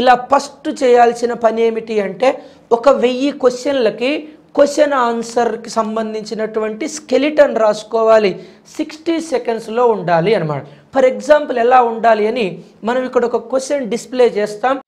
ఇలా ఫస్ట్ చేయాల్సిన పని ఏమిటి అంటే ఒక వెయ్యి క్వశ్చన్లకి క్వశ్చన్ ఆన్సర్కి సంబంధించినటువంటి స్కెలిటన్ రాసుకోవాలి సిక్స్టీ సెకండ్స్లో ఉండాలి అనమాట ఫర్ ఎగ్జాంపుల్ ఎలా ఉండాలి అని మనం ఇక్కడ ఒక క్వశ్చన్ డిస్ప్లే చేస్తాం